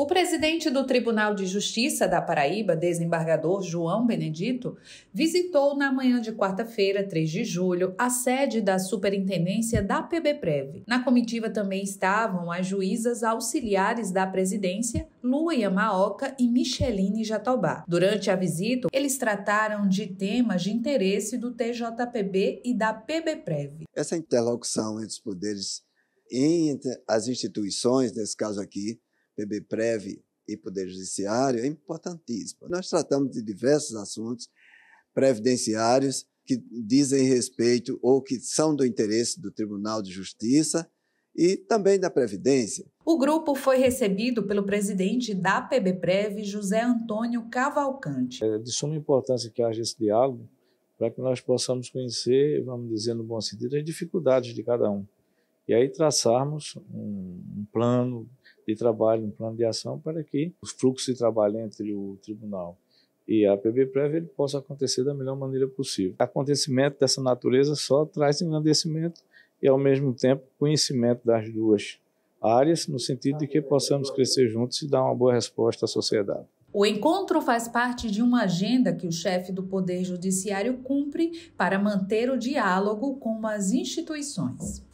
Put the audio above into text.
O presidente do Tribunal de Justiça da Paraíba, desembargador João Benedito, visitou na manhã de quarta-feira, 3 de julho, a sede da superintendência da PBPREV. Na comitiva também estavam as juízas auxiliares da presidência, Lua Yamaoka e Micheline Jatobá. Durante a visita, eles trataram de temas de interesse do TJPB e da PBPREV. Essa interlocução entre os poderes e as instituições, nesse caso aqui, PB Prev e Poder Judiciário é importantíssimo. Nós tratamos de diversos assuntos previdenciários que dizem respeito ou que são do interesse do Tribunal de Justiça e também da Previdência. O grupo foi recebido pelo presidente da PB Preve, José Antônio Cavalcante. É de suma importância que haja esse diálogo para que nós possamos conhecer, vamos dizer no bom sentido, as dificuldades de cada um. E aí traçarmos um, um plano de trabalho, um plano de ação para que os fluxos de trabalho entre o tribunal e a PB Prev ele possa acontecer da melhor maneira possível. Acontecimento dessa natureza só traz engrandecimento e, ao mesmo tempo, conhecimento das duas áreas, no sentido de que possamos crescer juntos e dar uma boa resposta à sociedade. O encontro faz parte de uma agenda que o chefe do Poder Judiciário cumpre para manter o diálogo com as instituições.